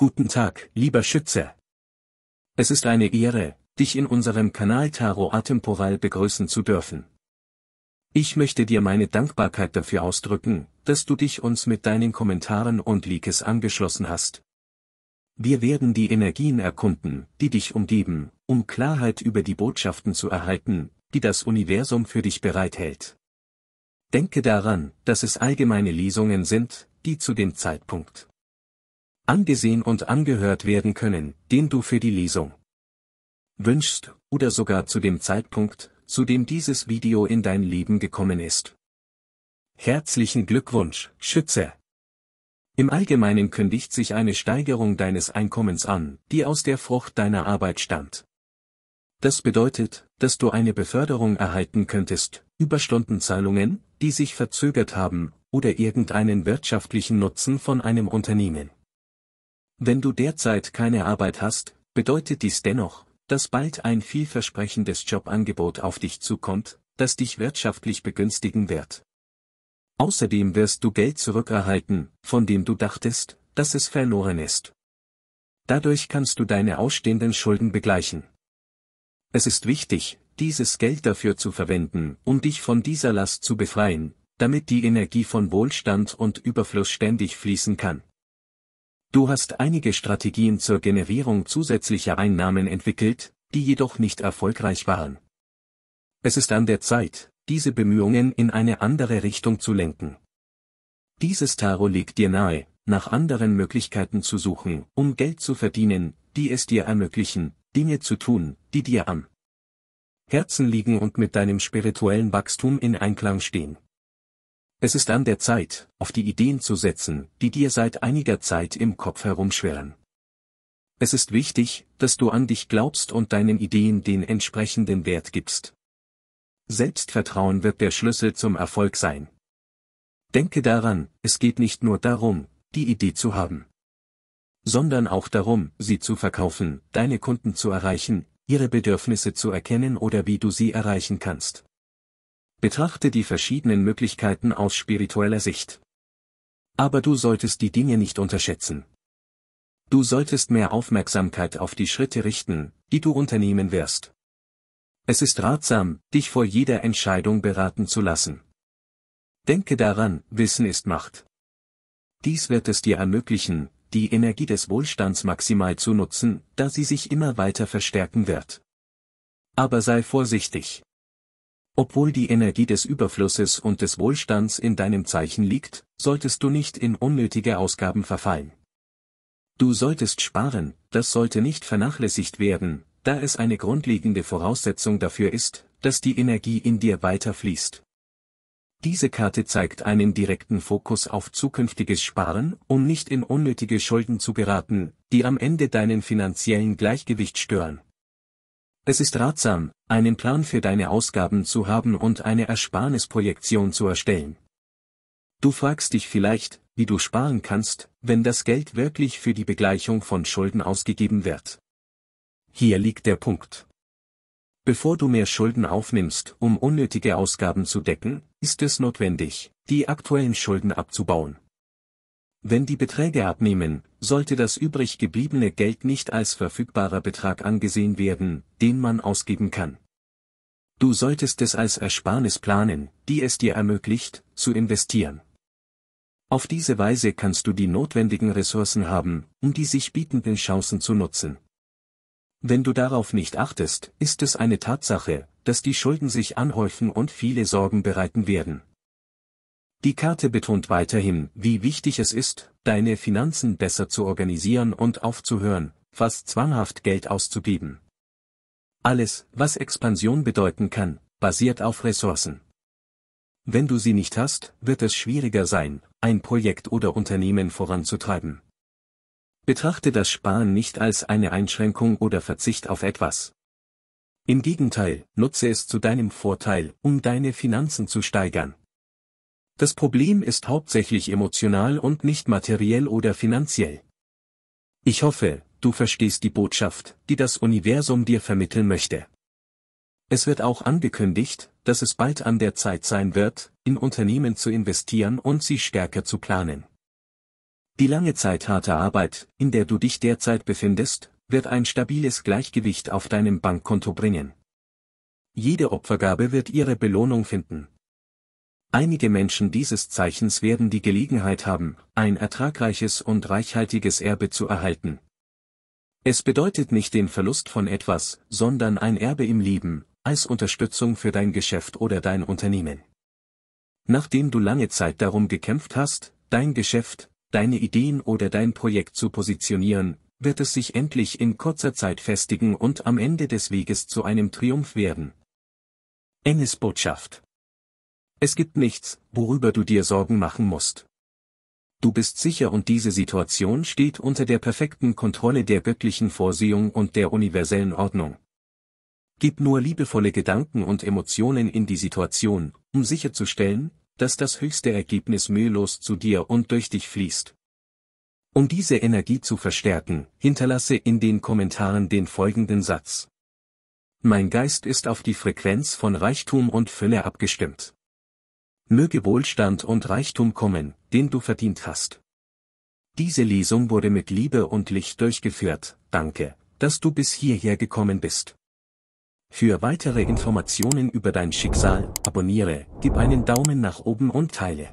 Guten Tag, lieber Schütze. Es ist eine Ehre, dich in unserem Kanal Taro Atemporal begrüßen zu dürfen. Ich möchte dir meine Dankbarkeit dafür ausdrücken, dass du dich uns mit deinen Kommentaren und Leaks angeschlossen hast. Wir werden die Energien erkunden, die dich umgeben, um Klarheit über die Botschaften zu erhalten, die das Universum für dich bereithält. Denke daran, dass es allgemeine Lesungen sind, die zu dem Zeitpunkt angesehen und angehört werden können, den du für die Lesung wünschst, oder sogar zu dem Zeitpunkt, zu dem dieses Video in dein Leben gekommen ist. Herzlichen Glückwunsch, Schütze! Im Allgemeinen kündigt sich eine Steigerung deines Einkommens an, die aus der Frucht deiner Arbeit stammt. Das bedeutet, dass du eine Beförderung erhalten könntest, Überstundenzahlungen, die sich verzögert haben, oder irgendeinen wirtschaftlichen Nutzen von einem Unternehmen. Wenn du derzeit keine Arbeit hast, bedeutet dies dennoch, dass bald ein vielversprechendes Jobangebot auf dich zukommt, das dich wirtschaftlich begünstigen wird. Außerdem wirst du Geld zurückerhalten, von dem du dachtest, dass es verloren ist. Dadurch kannst du deine ausstehenden Schulden begleichen. Es ist wichtig, dieses Geld dafür zu verwenden, um dich von dieser Last zu befreien, damit die Energie von Wohlstand und Überfluss ständig fließen kann. Du hast einige Strategien zur Generierung zusätzlicher Einnahmen entwickelt, die jedoch nicht erfolgreich waren. Es ist an der Zeit, diese Bemühungen in eine andere Richtung zu lenken. Dieses Tarot liegt dir nahe, nach anderen Möglichkeiten zu suchen, um Geld zu verdienen, die es dir ermöglichen, Dinge zu tun, die dir am Herzen liegen und mit deinem spirituellen Wachstum in Einklang stehen. Es ist an der Zeit, auf die Ideen zu setzen, die dir seit einiger Zeit im Kopf herumschwirren. Es ist wichtig, dass du an dich glaubst und deinen Ideen den entsprechenden Wert gibst. Selbstvertrauen wird der Schlüssel zum Erfolg sein. Denke daran, es geht nicht nur darum, die Idee zu haben, sondern auch darum, sie zu verkaufen, deine Kunden zu erreichen, ihre Bedürfnisse zu erkennen oder wie du sie erreichen kannst. Betrachte die verschiedenen Möglichkeiten aus spiritueller Sicht. Aber du solltest die Dinge nicht unterschätzen. Du solltest mehr Aufmerksamkeit auf die Schritte richten, die du unternehmen wirst. Es ist ratsam, dich vor jeder Entscheidung beraten zu lassen. Denke daran, Wissen ist Macht. Dies wird es dir ermöglichen, die Energie des Wohlstands maximal zu nutzen, da sie sich immer weiter verstärken wird. Aber sei vorsichtig. Obwohl die Energie des Überflusses und des Wohlstands in deinem Zeichen liegt, solltest du nicht in unnötige Ausgaben verfallen. Du solltest sparen, das sollte nicht vernachlässigt werden, da es eine grundlegende Voraussetzung dafür ist, dass die Energie in dir weiter fließt. Diese Karte zeigt einen direkten Fokus auf zukünftiges Sparen, um nicht in unnötige Schulden zu geraten, die am Ende deinen finanziellen Gleichgewicht stören. Es ist ratsam, einen Plan für deine Ausgaben zu haben und eine Ersparnisprojektion zu erstellen. Du fragst dich vielleicht, wie du sparen kannst, wenn das Geld wirklich für die Begleichung von Schulden ausgegeben wird. Hier liegt der Punkt. Bevor du mehr Schulden aufnimmst, um unnötige Ausgaben zu decken, ist es notwendig, die aktuellen Schulden abzubauen. Wenn die Beträge abnehmen, sollte das übrig gebliebene Geld nicht als verfügbarer Betrag angesehen werden, den man ausgeben kann. Du solltest es als Ersparnis planen, die es dir ermöglicht, zu investieren. Auf diese Weise kannst du die notwendigen Ressourcen haben, um die sich bietenden Chancen zu nutzen. Wenn du darauf nicht achtest, ist es eine Tatsache, dass die Schulden sich anhäufen und viele Sorgen bereiten werden. Die Karte betont weiterhin, wie wichtig es ist, deine Finanzen besser zu organisieren und aufzuhören, fast zwanghaft Geld auszugeben. Alles, was Expansion bedeuten kann, basiert auf Ressourcen. Wenn du sie nicht hast, wird es schwieriger sein, ein Projekt oder Unternehmen voranzutreiben. Betrachte das Sparen nicht als eine Einschränkung oder Verzicht auf etwas. Im Gegenteil, nutze es zu deinem Vorteil, um deine Finanzen zu steigern. Das Problem ist hauptsächlich emotional und nicht materiell oder finanziell. Ich hoffe, du verstehst die Botschaft, die das Universum dir vermitteln möchte. Es wird auch angekündigt, dass es bald an der Zeit sein wird, in Unternehmen zu investieren und sie stärker zu planen. Die lange Zeit harte Arbeit, in der du dich derzeit befindest, wird ein stabiles Gleichgewicht auf deinem Bankkonto bringen. Jede Opfergabe wird ihre Belohnung finden, Einige Menschen dieses Zeichens werden die Gelegenheit haben, ein ertragreiches und reichhaltiges Erbe zu erhalten. Es bedeutet nicht den Verlust von etwas, sondern ein Erbe im Leben, als Unterstützung für dein Geschäft oder dein Unternehmen. Nachdem du lange Zeit darum gekämpft hast, dein Geschäft, deine Ideen oder dein Projekt zu positionieren, wird es sich endlich in kurzer Zeit festigen und am Ende des Weges zu einem Triumph werden. Engels Botschaft es gibt nichts, worüber du dir Sorgen machen musst. Du bist sicher und diese Situation steht unter der perfekten Kontrolle der göttlichen Vorsehung und der universellen Ordnung. Gib nur liebevolle Gedanken und Emotionen in die Situation, um sicherzustellen, dass das höchste Ergebnis mühelos zu dir und durch dich fließt. Um diese Energie zu verstärken, hinterlasse in den Kommentaren den folgenden Satz. Mein Geist ist auf die Frequenz von Reichtum und Fülle abgestimmt. Möge Wohlstand und Reichtum kommen, den du verdient hast. Diese Lesung wurde mit Liebe und Licht durchgeführt. Danke, dass du bis hierher gekommen bist. Für weitere Informationen über dein Schicksal, abonniere, gib einen Daumen nach oben und teile.